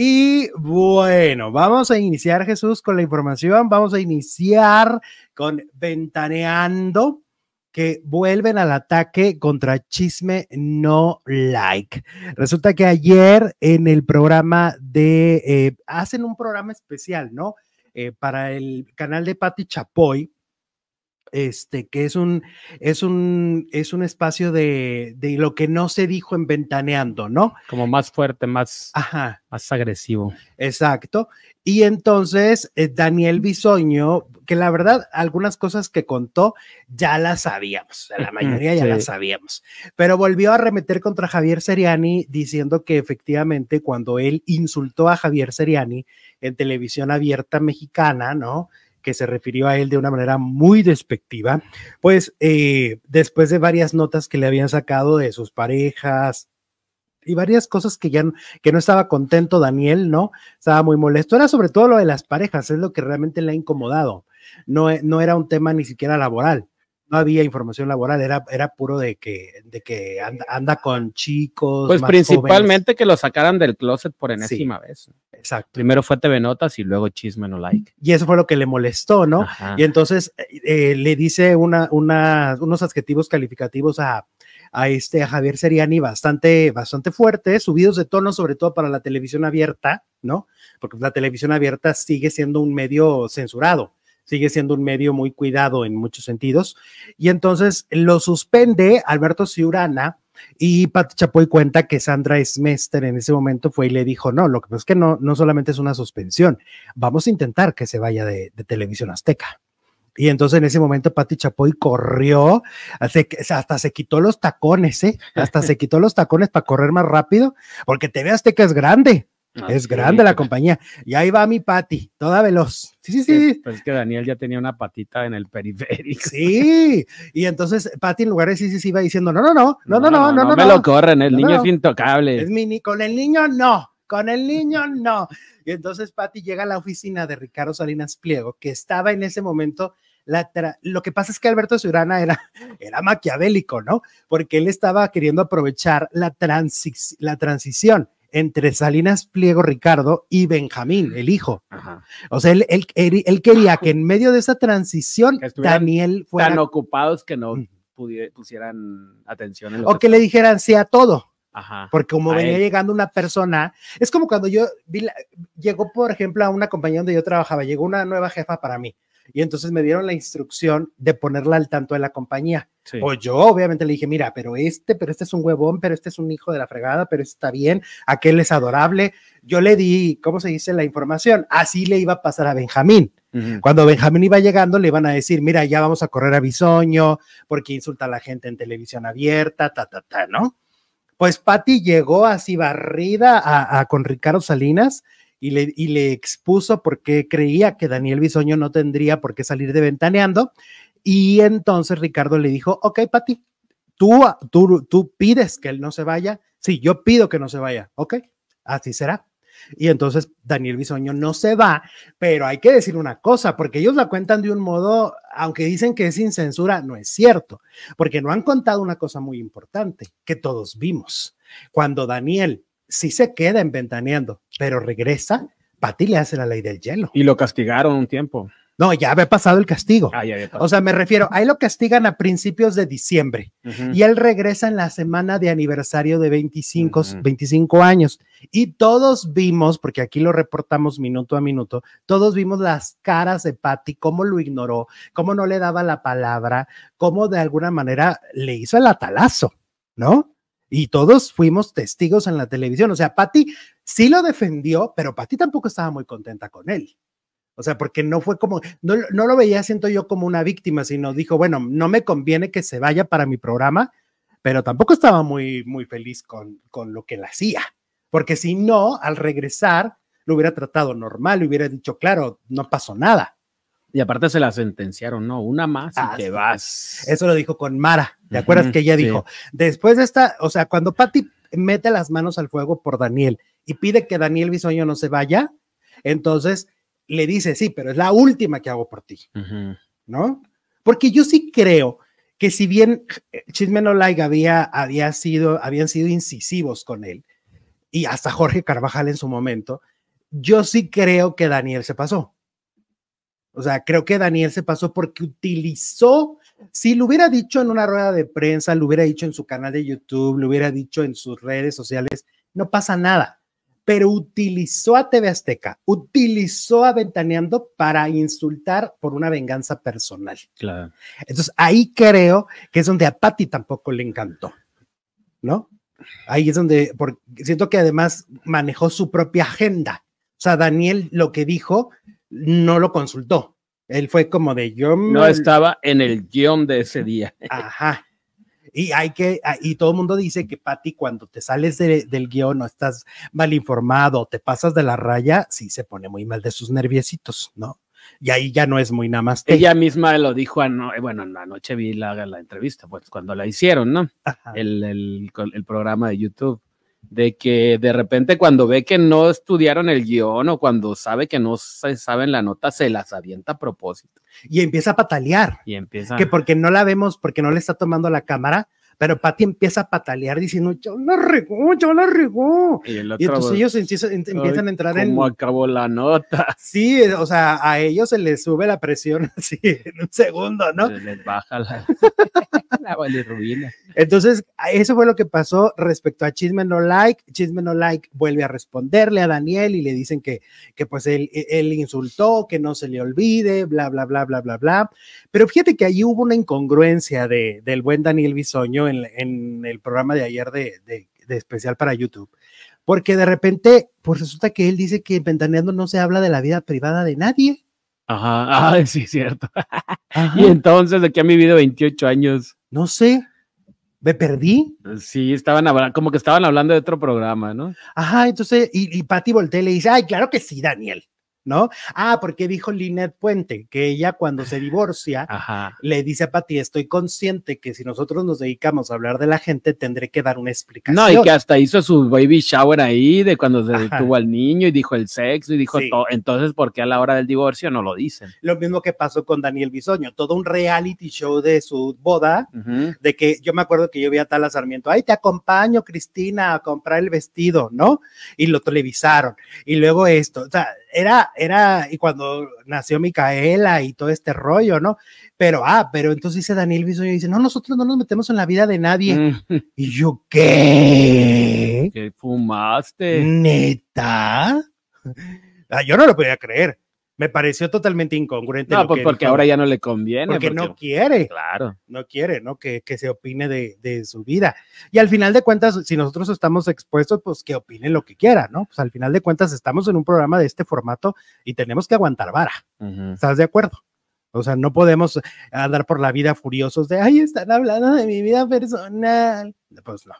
Y bueno, vamos a iniciar Jesús con la información, vamos a iniciar con Ventaneando, que vuelven al ataque contra Chisme No Like. Resulta que ayer en el programa de, eh, hacen un programa especial, ¿no? Eh, para el canal de Patti Chapoy, este, que es un, es un, es un espacio de, lo que no se dijo en Ventaneando, ¿no? Como más fuerte, más, Ajá. más agresivo. Exacto. Y entonces eh, Daniel Bisoño, que la verdad, algunas cosas que contó ya las sabíamos, la mayoría ya las sabíamos, pero volvió a arremeter contra Javier Seriani diciendo que efectivamente cuando él insultó a Javier Seriani en televisión abierta mexicana, ¿no? que se refirió a él de una manera muy despectiva, pues eh, después de varias notas que le habían sacado de sus parejas, y varias cosas que ya no, que no estaba contento Daniel, ¿no? Estaba muy molesto. Era sobre todo lo de las parejas, es lo que realmente le ha incomodado. No, e, no era un tema ni siquiera laboral no había información laboral, era, era puro de que, de que anda, con chicos. Pues principalmente que lo sacaran del closet por enésima vez. Exacto. Primero fue TV Notas y luego Chisme No Like. Y eso fue lo que le molestó, ¿no? Y entonces eh, eh, le dice una, una, unos adjetivos calificativos a, este a Javier Seriani bastante, bastante fuerte, subidos de tono, sobre todo para la televisión abierta, ¿no? Porque la televisión abierta sigue siendo un medio censurado sigue siendo un medio muy cuidado en muchos sentidos. Y entonces lo suspende Alberto Ciurana. Y Pati Chapoy cuenta que Sandra Smester en ese momento fue y le dijo, no, lo que pasa es que no, no solamente es una suspensión, vamos a intentar que se vaya de, televisión azteca. Y entonces en ese momento Pati Chapoy corrió, hasta se quitó los tacones, ¿eh? Hasta se quitó los tacones para correr más rápido, porque TV Azteca es grande. Ah, es grande la compañía. Y ahí va mi Pati, toda veloz. Sí, sí, sí. Pues es que Daniel ya tenía una patita en el periférico. Sí. Y entonces Pati en lugar de sí, sí, sí, iba diciendo, no, no, no, no, no, no, no, no. me lo corren, el niño es intocable. Es mini, con el niño no, con el niño no. Y entonces Pati llega a la oficina de Ricardo Salinas Pliego, que estaba en ese momento la lo que pasa es que Alberto Ciurana era, era maquiavélico, ¿no? Porque él estaba queriendo aprovechar la, transi la transición entre Salinas Pliego Ricardo y Benjamín, el hijo. O sea, él, él, él, quería que en medio de esa transición Daniel fuera... Tan ocupados que no pusieran atención. En o que, le dijeran sí a todo. Ajá. Porque como venía llegando una persona, es como cuando yo llegó, por ejemplo, a una compañía donde yo trabajaba, llegó una nueva jefa para mí y entonces me dieron la instrucción de ponerla al tanto de la compañía. Pues yo obviamente le dije, mira, pero este, pero este es un huevón, pero este es un hijo de la fregada, pero este está bien, aquel es adorable. Yo le di, ¿cómo se dice? La información. Así le iba a pasar a Benjamín. Cuando Benjamín iba llegando, le iban a decir, mira, ya vamos a correr a Bisoño, porque insulta a la gente en televisión abierta, ta, ta, ta, ¿no? Pues Patti llegó así barrida a, con Ricardo Salinas y le, expuso porque creía que Daniel Bisoño no tendría por qué salir de ventaneando. Y entonces Ricardo le dijo, ok, Pati, tú, tú, tú pides que él no se vaya. Sí, yo pido que no se vaya. Ok, así será. Y entonces Daniel Bisoño no se va, pero hay que decir una cosa, porque ellos la cuentan de un modo, aunque dicen que es sin censura, no es cierto, porque no han contado una cosa muy importante que todos vimos. Cuando Daniel sí se queda en ventaneando, pero regresa, Pati le hace la ley del hielo. Y lo castigaron un tiempo. No, ya había pasado el castigo. Ah, o sea, me refiero, ahí lo castigan a principios de diciembre y él regresa en la semana de aniversario de 25, 25 años. Y todos vimos, porque aquí lo reportamos minuto a minuto, todos vimos las caras de Patty, cómo lo ignoró, cómo no le daba la palabra, cómo de alguna manera le hizo el atalazo, ¿no? Y todos fuimos testigos en la televisión. O sea, Patty sí lo defendió, pero Patty tampoco estaba muy contenta con él. O sea, porque no fue como, no, lo veía, siento yo, como una víctima, sino dijo, bueno, no me conviene que se vaya para mi programa, pero tampoco estaba muy, muy feliz con, con lo que él hacía. Porque si no, al regresar, lo hubiera tratado normal, hubiera dicho, claro, no pasó nada. Y aparte se la sentenciaron, ¿no? Una más y ah, te vas. Eso lo dijo con Mara. ¿Te acuerdas que ella dijo? Después de esta, o sea, cuando Patty mete las manos al fuego por Daniel y pide que Daniel Bisoño no se vaya, entonces le dice, sí, pero es la última que hago por ti, ¿no? Porque yo sí creo que si bien eh, Chismen o había, había sido, habían sido incisivos con él, y hasta Jorge Carvajal en su momento, yo sí creo que Daniel se pasó. O sea, creo que Daniel se pasó porque utilizó, si lo hubiera dicho en una rueda de prensa, lo hubiera dicho en su canal de YouTube, lo hubiera dicho en sus redes sociales, no pasa nada. Pero utilizó a TV Azteca, utilizó a Ventaneando para insultar por una venganza personal. Claro. Entonces ahí creo que es donde a Patti tampoco le encantó, ¿no? Ahí es donde, siento que además manejó su propia agenda. O sea, Daniel lo que dijo no lo consultó. Él fue como de yo. No estaba en el guión de ese día. Ajá. Y hay que, ah, y todo el mundo dice que, Patti, cuando te sales del guión o estás mal informado te pasas de la raya, sí se pone muy mal de sus nerviecitos, ¿no? Y ahí ya no es muy nada más. Ella misma lo dijo, ano eh, bueno, anoche vi la, la entrevista, pues cuando la hicieron, ¿no? el programa de YouTube de que de repente cuando ve que no estudiaron el guión o cuando sabe que no se saben la nota, se las avienta a propósito. Y empieza a patalear. Y empieza. Que porque no la vemos, porque no le está tomando la cámara, pero Patty empieza a patalear diciendo, yo la regó, yo la regó. Y, entonces ellos empiezan a entrar en... ¿Cómo acabó la nota? Sí, o sea, a ellos se les sube la presión así en un segundo, ¿no? Se les baja la, la Entonces, eso fue lo que pasó respecto a Chisme No Like. Chisme No Like vuelve a responderle a Daniel y le dicen que, que pues él, él insultó, que no se le olvide, bla, bla, bla, bla, bla, bla. Pero fíjate que ahí hubo una incongruencia de, del buen Daniel Bisoño en, el programa de ayer de, especial para YouTube, porque de repente, pues resulta que él dice que en Ventaneando no se habla de la vida privada de nadie. Ajá, ah, sí, cierto. Y entonces, ¿de qué han vivido 28 años. No sé, me perdí. Sí, estaban como que estaban hablando de otro programa, ¿no? Ajá, entonces, y, y Patti voltea y le dice, ay, claro que sí, Daniel. ¿no? Ah, porque dijo Linet Puente que ella cuando se divorcia le dice a Pati, estoy consciente que si nosotros nos dedicamos a hablar de la gente, tendré que dar una explicación. No, y que hasta hizo su baby shower ahí de cuando se detuvo al niño y dijo el sexo y dijo todo. Entonces, ¿por qué a la hora del divorcio no lo dicen? Lo mismo que pasó con Daniel Bisoño, todo un reality show de su boda, de que yo me acuerdo que yo vi a Tala Sarmiento, ay, te acompaño, Cristina, a comprar el vestido, ¿no? Y lo televisaron. Y luego esto, o sea, era, era, y cuando nació Micaela y todo este rollo, ¿no? Pero, ah, pero entonces dice Daniel y dice, no, nosotros no nos metemos en la vida de nadie. Mm. y yo, ¿qué? ¿Qué fumaste? ¿Neta? Ah, yo no lo podía creer me pareció totalmente incongruente. No, pues porque ahora ya no le conviene. Porque, no quiere. Claro. No quiere, ¿no? Que, que se opine de, su vida. Y al final de cuentas, si nosotros estamos expuestos, pues que opinen lo que quiera, ¿no? Pues al final de cuentas estamos en un programa de este formato y tenemos que aguantar vara. ¿Estás de acuerdo? O sea, no podemos andar por la vida furiosos de, ay, están hablando de mi vida personal. Pues no.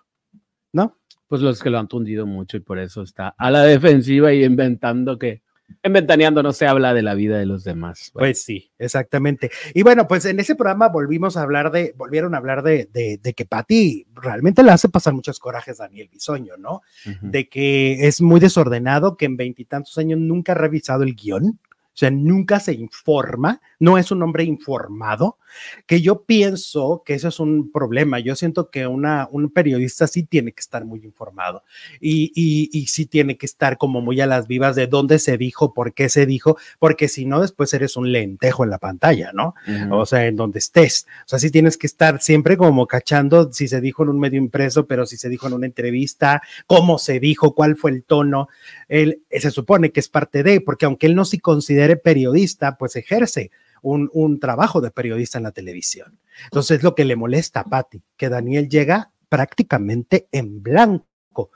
¿No? Pues los que lo han tundido mucho y por eso está a la defensiva y inventando que en Ventaneando no se habla de la vida de los demás. Pues sí, exactamente. Y bueno, pues en ese programa volvimos a hablar de, volvieron a hablar de, de, que Patti realmente le hace pasar muchos corajes a Daniel Bisoño, ¿no? De que es muy desordenado, que en veintitantos años nunca ha revisado el guión, o sea, nunca se informa, no es un hombre informado, que yo pienso que eso es un problema. Yo siento que una, un periodista sí tiene que estar muy informado y, y, sí tiene que estar como muy a las vivas de dónde se dijo, por qué se dijo, porque si no, después eres un lentejo en la pantalla, ¿no? O sea, en donde estés. O sea, sí tienes que estar siempre como cachando si se dijo en un medio impreso, pero si se dijo en una entrevista, cómo se dijo, cuál fue el tono. Él se supone que es parte de, porque aunque él no se considera periodista, pues ejerce un, trabajo de periodista en la televisión. Entonces, lo que le molesta a Patty, que Daniel llega prácticamente en blanco,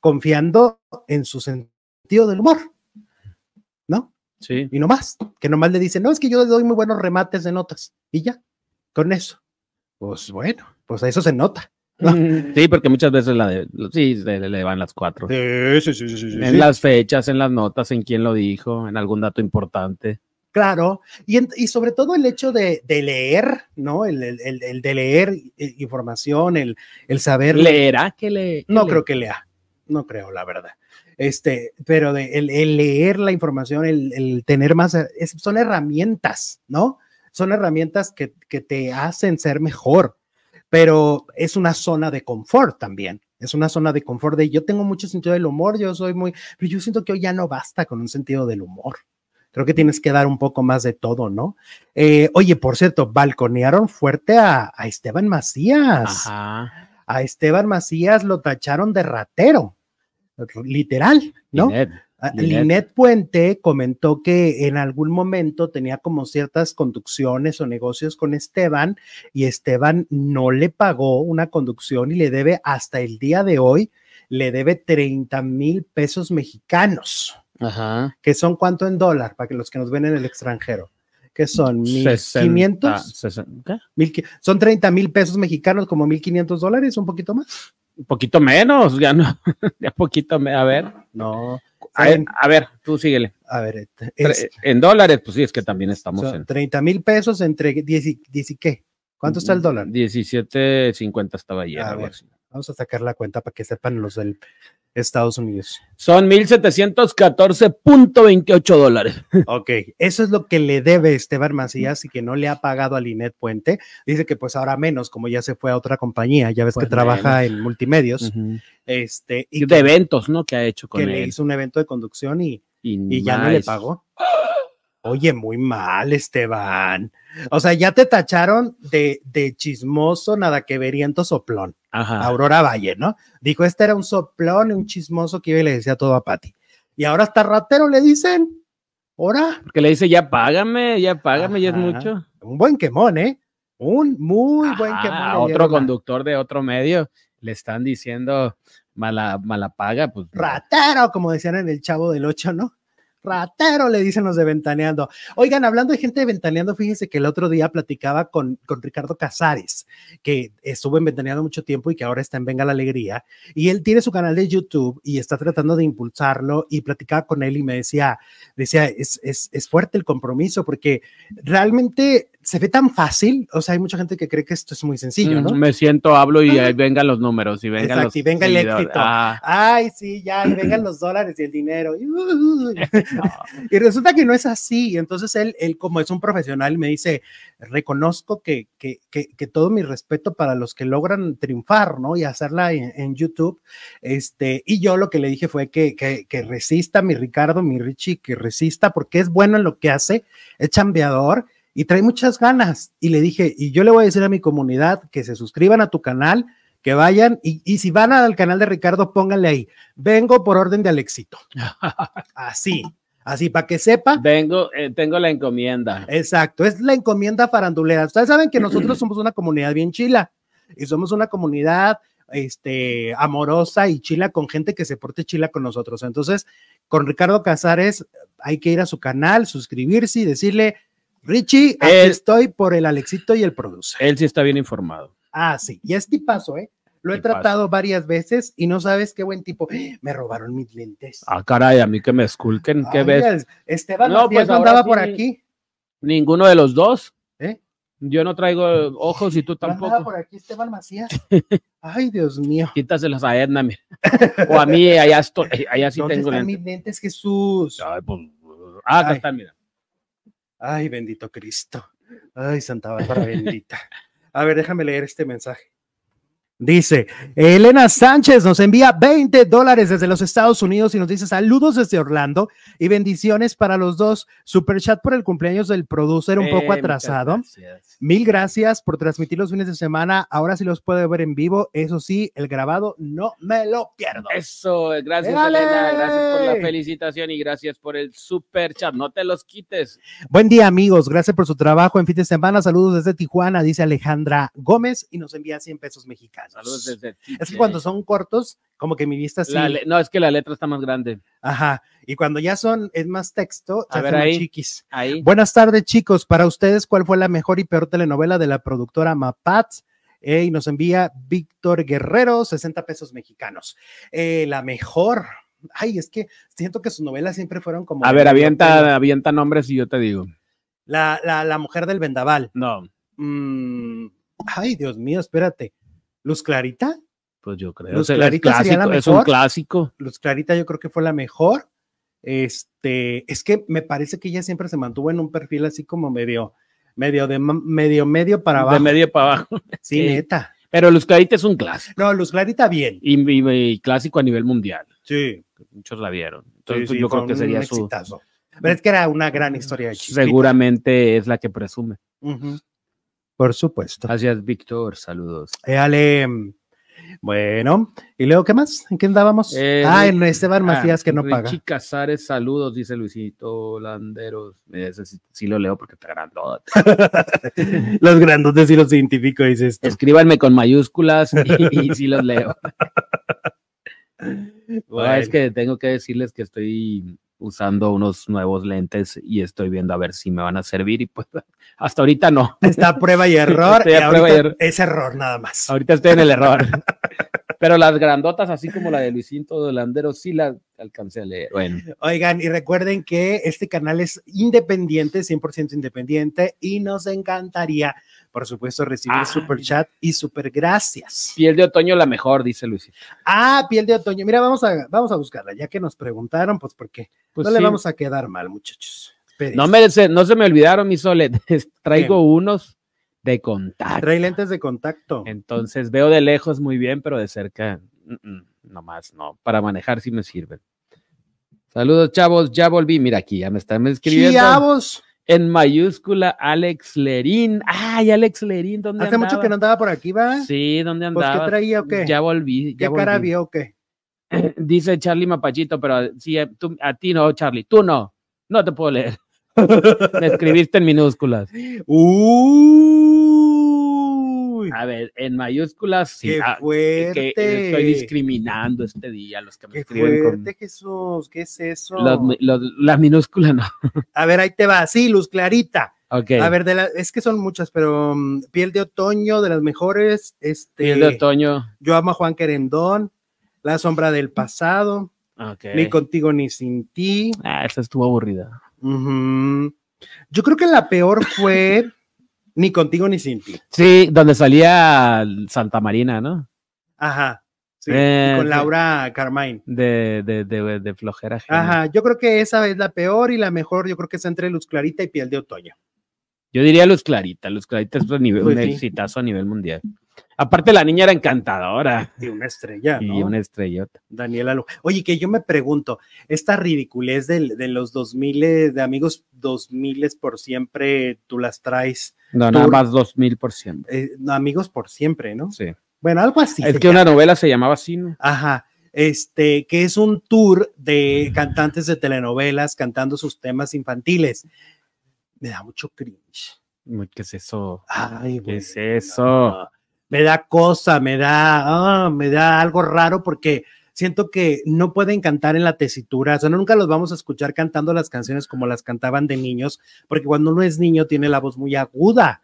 confiando en su sentido del humor, ¿no? Sí. Y no más, que nomás le dice no, es que yo le doy muy buenos remates de notas, y ya, con eso. Pues bueno, pues a eso se nota. Sí, porque muchas veces la sí, le, van las cuatro. Sí, sí, sí, sí, En las fechas, en las notas, en quién lo dijo, en algún dato importante. Claro, y, y sobre todo el hecho de, leer, ¿no? El, de leer eh, información, el, el saber. ¿Leerá que le.? no creo que lea, no creo, la verdad este, pero de, el, leer la información, el, tener más, son herramientas, ¿no? Son herramientas que, que, te hacen ser mejor, pero es una zona de confort también. Es una zona de confort de yo tengo mucho sentido del humor, yo soy muy, pero yo siento que hoy ya no basta con un sentido del humor. Creo que tienes que dar un poco más de todo, ¿no? Eh, oye, por cierto, balconearon fuerte a, Esteban Macías. A Esteban Macías lo tacharon de ratero, literal, ¿no? Ah, Linet Puente comentó que en algún momento tenía como ciertas conducciones o negocios con Esteban y Esteban no le pagó una conducción y le debe hasta el día de hoy, le debe 30 mil pesos mexicanos. Ajá. que son cuánto en dólar para que los que nos ven en el extranjero que son 1500 son 30 mil pesos mexicanos como 1500 dólares un poquito más un poquito menos, ya no, ya poquito, a ver, no. A ver, tú síguele. A ver, este, en dólares, pues sí, es que también estamos en 30 mil pesos entre 10 y, qué. ¿Cuánto está el dólar? 17.50 estaba ayer. vamos a sacar la cuenta para que sepan los del Estados Unidos. Son 1.714.28 dólares. Ok, eso es lo que le debe Esteban Macías y que no le ha pagado a Linet Puente. Dice que pues ahora menos, como ya se fue a otra compañía, ya ves que pues trabaja en multimedios. este, y de eventos, ¿no? Que ha hecho con que le hizo un evento de conducción y, ya no le pagó. Oye, muy mal, Esteban. O sea, ya te tacharon de, de chismoso, nada que veriento soplón. Aurora Valle, ¿no? Dijo, este era un soplón, un chismoso que iba y le decía todo a Patti. Y ahora hasta ratero le dicen, Ahora. Porque le dice, ya págame, ya págame, ya es mucho. Un buen quemón, ¿eh? Un muy buen quemón. otro conductor de otro medio le están diciendo mala, mala paga. Pues, ratero, como decían en el Chavo del Ocho, ¿no? ratero, le dicen los de Ventaneando. Oigan, hablando de gente de Ventaneando, fíjense que el otro día platicaba con, con Ricardo Casares, que estuvo en Ventaneando mucho tiempo y que ahora está en Venga la Alegría, y él tiene su canal de YouTube y está tratando de impulsarlo, y platicaba con él y me decía, decía, es, es fuerte el compromiso, porque realmente se ve tan fácil, o sea, hay mucha gente que cree que esto es muy sencillo, ¿no? Mm, me siento, hablo y ah. ahí vengan los números y vengan los y venga el éxito. Ah. Ay, sí, ya, vengan los dólares y el dinero. Y uh, uh, uh. resulta que no es así. Entonces él, él como es un profesional, me dice, reconozco que, todo mi respeto para los que logran triunfar, ¿no? Y hacerla en, YouTube. Este, y yo lo que le dije fue que, que resista mi Ricardo, mi Richie, que resista porque es bueno en lo que hace, es chambeador y trae muchas ganas. Y le dije, y yo le voy a decir a mi comunidad que se suscriban a tu canal, que vayan y, si van al canal de Ricardo, pónganle ahí, vengo por orden de Alexito. Así. Así, para que sepa. Vengo, eh, tengo la encomienda. Exacto, es la encomienda farandulera. Ustedes saben que nosotros somos una comunidad bien chila y somos una comunidad este, amorosa y chila con gente que se porte chila con nosotros. Entonces, con Ricardo Casares hay que ir a su canal, suscribirse y decirle, Richie, aquí estoy por el Alexito y el producer. Él sí está bien informado. Ah, sí. Y es tipazo, ¿eh? Lo he tratado varias veces y no sabes qué buen tipo. ¡Ah! Me robaron mis lentes. Ah, caray, a mí que me esculquen. ¿Qué ves? Esteban no, pues andaba por aquí. Ninguno de los dos. ¿Eh? Yo no traigo ojos y tú tampoco. Andaba por aquí Esteban Macías. Ay, Dios mío. Quítaselas a Edna, mira. O a mí, allá, estoy, eh, allá sí tengo están mis lentes, Jesús? Ay, pues, ah, acá están, mira. Ay, bendito Cristo. Ay, Santa Bárbara bendita. A ver, déjame leer este mensaje. Dice, Elena Sánchez nos envía 20 dólares desde los Estados Unidos y nos dice saludos desde Orlando y bendiciones para los dos. Super chat por el cumpleaños del producer un poco eh, atrasado. Mil gracias por transmitir los fines de semana. Ahora sí los puedo ver en vivo. Eso sí, el grabado no me lo pierdo. Eso, eh, gracias Elena, gracias por la felicitación y gracias por el super chat. No te los quites. Buen día amigos, gracias por su trabajo en fin de semana. Saludos desde Tijuana, dice Alejandra Gómez y nos envía 100 pesos mexicanos. Es que cuando son cortos, como que mi vista sí. no, es que la letra está más grande. Ajá. Y cuando ya son, es más texto, a ver, chiquis. Buenas tardes, chicos. Para ustedes, ¿cuál fue la mejor y peor telenovela de la productora Mapat? y nos envía Víctor Guerrero, 60 pesos mexicanos. Eh, la mejor. Ay, es que siento que sus novelas siempre fueron como. A ver, avienta, avienta nombres y yo te digo. La, mujer del vendaval. No. Mm, ay, Dios mío, espérate. Luz Clarita. Pues yo creo. Luz Clarita es, un clásico. Luz Clarita yo creo que fue la mejor. Este, es que me parece que ella siempre se mantuvo en un perfil así como medio, medio de medio, medio para abajo. De medio para abajo. Sí, neta. Pero Luz Clarita es un clásico. No, Luz Clarita bien. Y, clásico a nivel mundial. Sí. Muchos la vieron. Entonces pues yo creo que sería un su. Exitazo. Pero es que era una gran historia. Seguramente es la que presume. Por supuesto. Gracias, Víctor. Saludos. Éale. Bueno, ¿y luego qué más? ¿En qué andábamos? Eh, ah, en Esteban ah, Macías que no Richie paga. Casares, saludos, dice Luisito Landeros. sí, lo leo porque está grandote. los grandotes sí los identifico, dice Escríbanme con mayúsculas y, sí los leo. es que tengo que decirles que estoy usando unos nuevos lentes y estoy viendo a ver si me van a servir y pues hasta ahorita no. Está prueba y error. prueba y error. Es error nada más. Ahorita estoy en el error. Pero las grandotas, así como la de Luisinto Delandero sí la alcancé a leer. Bueno. Oigan, y recuerden que este canal es independiente, 100% independiente, y nos encantaría por supuesto, recibir ah. super chat y super gracias. Piel de otoño la mejor, dice Luis. Ah, piel de otoño. Mira, vamos a, vamos a buscarla, ya que nos preguntaron, pues porque pues no le vamos a quedar mal, muchachos. No, me no se me olvidaron, mis Sole. Traigo unos de contacto. Trae lentes de contacto. Entonces veo de lejos muy bien, pero de cerca, no más. no. Para manejar sí me sirven. Saludos, chavos. Ya volví. Mira aquí, ya me están escribiendo. Chavos en mayúscula Alex Lerín. Ay, Alex Lerín, ¿dónde Hace mucho que no andaba por aquí, ¿va? Sí, ¿dónde andaba? Pues, ¿qué traía o qué? Ya volví. Ya o qué? Dice Charlie Mapachito, pero eh, sí, eh, a ti no, Charlie, tú no. No te puedo leer. Me escribiste en minúsculas. ¡Uh! A ver, en mayúsculas, sí. Qué ah, estoy discriminando este día a los que me Qué Fuerte, ¿qué es eso? la minúscula no. A ver, ahí te va, sí, luz clarita. A ver, es que son muchas, pero mm, piel de otoño, de las mejores. Este, piel de otoño. Yo amo a Juan Querendón, La sombra del pasado. Ni contigo ni sin ti. Ah, esa estuvo aburrida. Yo creo que la peor fue Ni contigo ni sin ti. Sí, donde salía Santa Marina, ¿no? Ajá. Sí, eh, con Laura Carmine. De, de, de, de flojera. Ajá, yo creo que esa es la peor y la mejor, yo creo que es entre Luz Clarita y Piel de Otoño. Yo diría Luz Clarita, Luz Clarita es pues un, nivel, exitazo a nivel mundial. Aparte, la niña era encantadora. Y una estrella. Y una estrellota. Daniela Oye, que yo me pregunto, esta ridiculez de, de los miles eh, de amigos dos miles por siempre, tú las traes. No, nada más dos mil por siempre. Eh, amigos por siempre, ¿no? Sí. Bueno, algo así. Es que una novela se llamaba así, ¿no? Ajá. Este, que es un tour de cantantes de telenovelas cantando sus temas infantiles. Me da mucho cringe. ¿Qué es eso? Ay, ¿Qué es eso? me da cosa, me da, ah, me da algo raro porque siento que no pueden cantar en la tesitura, o sea, nunca los vamos a escuchar cantando las canciones como las cantaban de niños, porque cuando uno es niño tiene la voz muy aguda,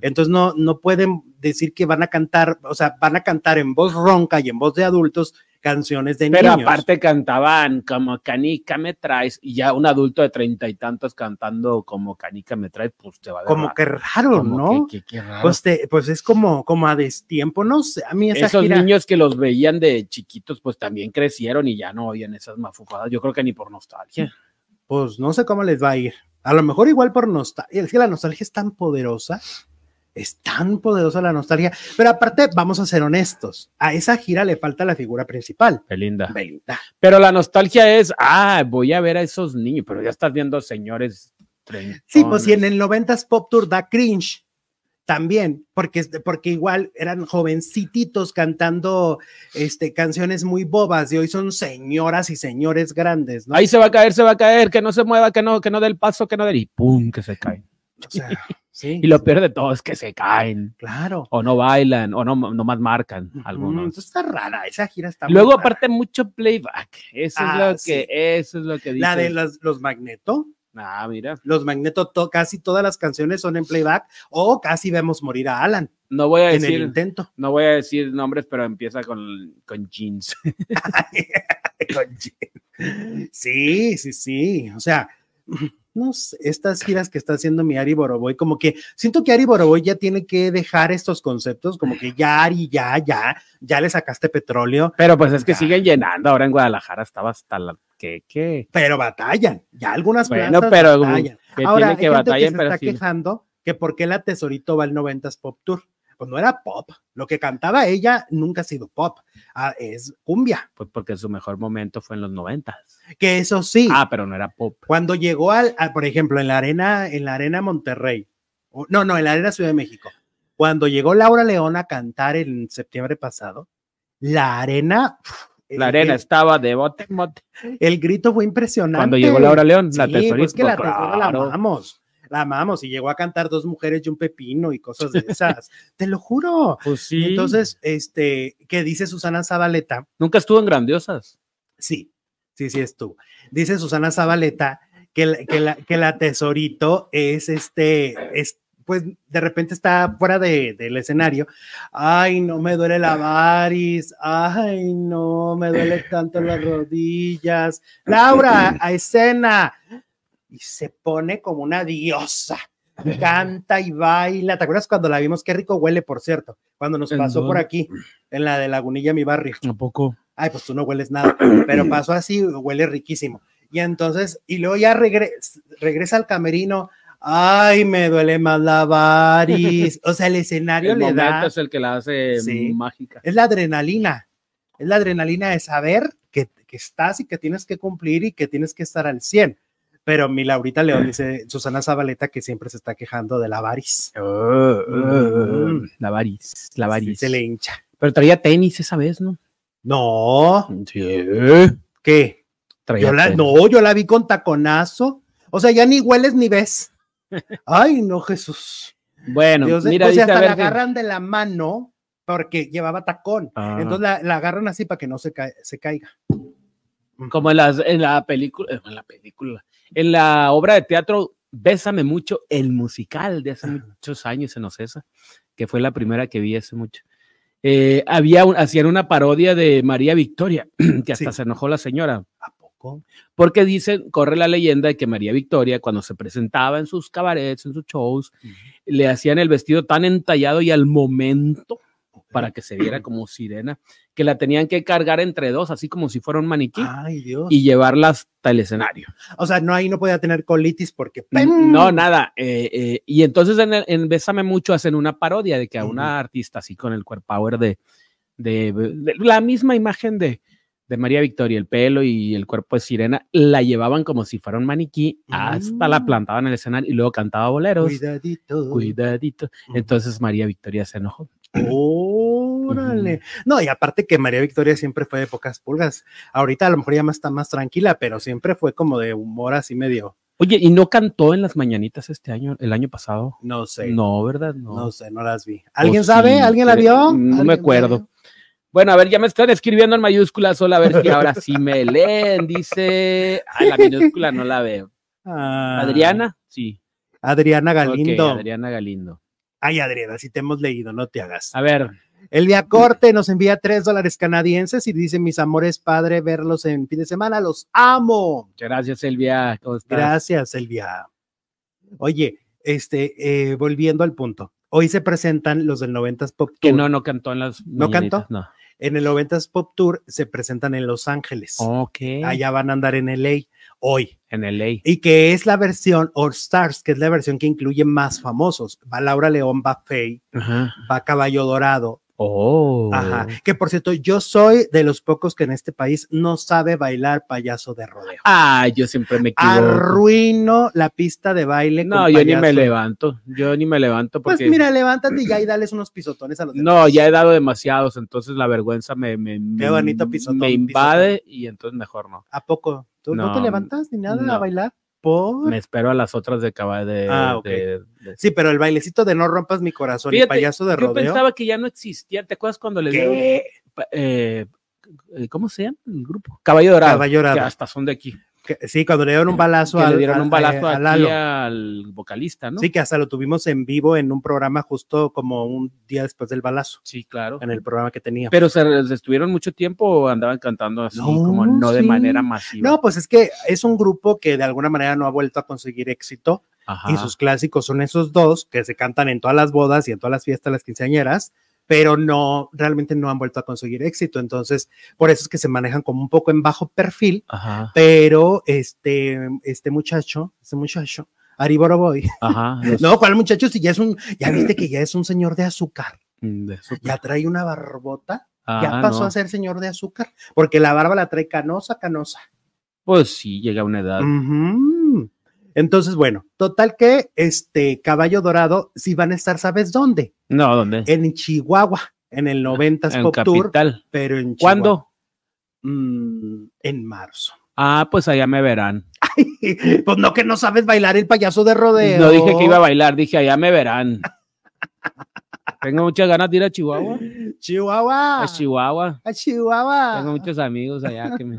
entonces no, no pueden decir que van a cantar, o sea, van a cantar en voz ronca y en voz de adultos canciones de niños. Pero aparte cantaban como canica me traes y ya un adulto de treinta y tantos cantando como canica me traes, pues te va a Como que raro, ¿no? Pues, te, pues, es como, como a destiempo, no sé, a mí Esos niños que los veían de chiquitos, pues también crecieron y ya no oían esas mafufadas, yo creo que ni por nostalgia. Pues no sé cómo les va a ir. A lo mejor igual por nostalgia, es que la nostalgia es tan poderosa es tan poderosa la nostalgia. Pero aparte, vamos a ser honestos, a esa gira le falta la figura principal. Belinda. Pero la nostalgia es, ah, voy a ver a esos niños, pero ya estás viendo señores. Sí, pues si en el 90s Pop Tour da cringe, también, porque, porque igual eran jovencititos cantando este, canciones muy bobas y hoy son señoras y señores grandes, ¿no? Ahí se va a caer, se va a caer, que no se mueva, que no, que no dé el paso, que no dé, y pum, que se cae. y lo peor de todo es que se caen. Claro. O no bailan, o no más marcan está rara, esa gira está Luego, aparte, mucho playback. Eso es ah, lo que, eso es lo que dice. La de los, los magneto. Ah, mira. Los Magneto, casi todas las canciones son en playback o casi vemos morir a Alan. No voy a decir. intento. No voy a decir nombres, pero empieza con jeans. Sí, sí, sí. O sea, no estas giras que está haciendo mi Ari Boroboy, como que siento que Ari Boroboy ya tiene que dejar estos conceptos, como que ya Ari, ya, ya, ya le sacaste petróleo. Pero pues es que siguen llenando, ahora en Guadalajara estaba hasta la... que, que Pero batallan, ya algunas bueno, pero ahora, que hay gente se está quejando que por qué la Tesorito va al 90s Pop Tour no era pop. Lo que cantaba ella nunca ha sido pop, ah, es cumbia. Pues porque su mejor momento fue en los noventas. Que eso sí. Ah, pero no era pop. Cuando llegó al, por ejemplo, en la arena, en la arena Monterrey, no, no, en la arena Ciudad de México. Cuando llegó Laura León a cantar en septiembre pasado, la arena la arena estaba de bote en bote. El grito fue impresionante. Cuando llegó Laura León, la pues la la amamos y llegó a cantar dos mujeres y un pepino y cosas de esas. Te lo juro. Pues sí. Entonces, este, ¿qué dice Susana Zabaleta? Nunca estuvo en grandiosas. Sí, sí, sí estuvo. Dice Susana Zabaleta que la, que tesorito es este, es, pues de repente está fuera de, del escenario. Ay, no me duele la varis. Ay, no me duele tanto las rodillas. Laura, a escena y se pone como una diosa. Canta y baila. ¿Te acuerdas cuando la vimos? Qué rico huele, por cierto. Cuando nos pasó por aquí, en la de Lagunilla, mi barrio. Tampoco. Ay, pues tú no hueles nada. Pero pasó así, huele riquísimo. Y entonces, y luego ya regresa al camerino, ay, me duele más la varis. O sea, el escenario le da. es el que la hace mágica. Es la adrenalina. Es la adrenalina de saber que, que, estás y que tienes que cumplir y que tienes que estar al 100. Pero mi Laurita León dice Susana Zabaleta que siempre se está quejando de la varis. Ah, ah, mm. La varis, la varis. se le hincha. Pero traía tenis esa vez, ¿no? No. ¿Qué? yo la, no, yo la vi con taconazo. O sea, ya ni hueles ni ves. Ay, no, Jesús. Bueno, hasta la agarran de la mano porque llevaba tacón. Ah. Entonces la, agarran así para que no se, se caiga. Como en, la película, eh, en la película, en la obra de teatro Bésame mucho, el musical de hace muchos años en Ocesa, que fue la primera que vi hace mucho. Eh, había hacían una parodia de María Victoria, que hasta se enojó la señora. ¿A poco? Porque dicen, corre la leyenda de que María Victoria, cuando se presentaba en sus cabarets, en sus shows, le hacían el vestido tan entallado y al momento para que se viera como sirena, que la tenían que cargar entre dos, así como si fuera un maniquí, y llevarlas hasta el escenario. O sea, no ahí no podía tener colitis porque... Mm, no, mm. nada. Eh, eh, y entonces en, Bésame Mucho hacen una parodia de que a una artista así con el cuerpo power de, de la misma imagen de, de María Victoria, el pelo y el cuerpo de sirena, la llevaban como si fuera un maniquí, hasta la mm. plantaban en el escenario y luego cantaba boleros. Cuidadito. Cuidadito. Entonces María Victoria se enojó. Órale. No, y aparte que María Victoria siempre fue de pocas pulgas. Ahorita a lo mejor ya más está más tranquila, pero siempre fue como de humor así medio. Oye, ¿y no cantó en las mañanitas este año, el año pasado? No sé. No, ¿verdad? No, sé, no las vi. ¿Alguien sabe? ¿Alguien la vio? No me acuerdo. Bueno, a ver, ya me están escribiendo en mayúsculas, solo a ver si ahora sí me leen, dice. la minúscula no la veo. Ah. Adriana, sí. Adriana Galindo. Adriana Galindo. Ay, Adriana, si te hemos leído, no te hagas. A ver. Elvia Corte nos envía tres dólares canadienses y dice, mis amores, padre, verlos en fin de semana, los amo. gracias, Elvia. Gracias, Elvia. Oye, este, eh, volviendo al punto hoy se presentan los del 90s Pop Que no, no cantó en las. ¿No cantó? No. En el 90s Pop Tour se presentan en Los Ángeles. Ok. Allá van a andar en LA hoy. En LA. Y que es la versión All Stars, que es la versión que incluye más famosos. Va Laura León, va Faye, va Caballo Dorado, Oh. Que por cierto, yo soy de los pocos que en este país no sabe bailar payaso de rodeo. Ay, yo siempre me ruino Arruino la pista de baile. No, yo ni me levanto. Yo ni me levanto Pues mira, levántate y ya y dales unos pisotones a los demás. No, ya he dado demasiados, entonces la vergüenza me, me, me invade y entonces mejor no. ¿A poco? ¿Tú no, te levantas ni nada a bailar? Me espero a las otras de caballo ah, de, Sí, pero el bailecito de no rompas mi corazón y y payaso de rodeo. Yo pensaba que ya no existía. ¿Te acuerdas cuando les dije? Eh, ¿Cómo se llama el grupo? Caballo Dorado. Caballo hasta son de aquí sí, cuando le dieron un balazo al, eh, al vocalista, ¿no? Sí, que hasta lo tuvimos en vivo en un programa justo como un día después del balazo. Sí, claro. En el programa que tenía. Pero se, estuvieron mucho tiempo o andaban cantando así, como no de manera masiva. No, pues es que es un grupo que de alguna manera no ha vuelto a conseguir éxito. Y sus clásicos son esos dos que se cantan en todas las bodas y en todas las fiestas, las quinceañeras pero no, realmente no han vuelto a conseguir éxito. Entonces, por eso es que se manejan como un poco en bajo perfil, pero este, este muchacho, este muchacho, Ari Boroboy, Ajá, no, ¿cuál muchacho? Si ya es un, ya viste que ya es un señor de azúcar, mm, ya trae una barbota, ya ah, pasó a ser señor de azúcar, porque la barba la trae canosa, canosa. Pues sí, llega a una edad. Entonces, bueno, total que este Caballo Dorado si van a estar, ¿sabes dónde? No, ¿dónde? En Chihuahua, en el 90 Tour, pero en Chihuahua. ¿Cuándo? Mm, en marzo. Ah, pues allá me verán. pues no que no sabes bailar el payaso de rodeo. No dije que iba a bailar, dije allá me verán. Tengo muchas ganas de ir a Chihuahua. Chihuahua. A Chihuahua. A Chihuahua. Tengo muchos amigos allá que me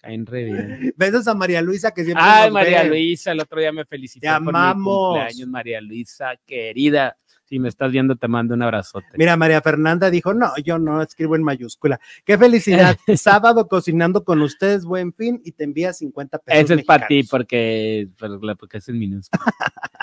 caen re bien. Besos a María Luisa que siempre. Ay, María Luisa, el otro día me felicitó. Te amamos. Por mi cumpleaños, María Luisa, querida. Si me estás viendo, te mando un abrazote. Mira, María Fernanda dijo, no, yo no escribo en mayúscula. Qué felicidad. Sábado cocinando con ustedes, buen fin, y te envía 50 pesos. Eso es para ti, porque, porque es en minúscula.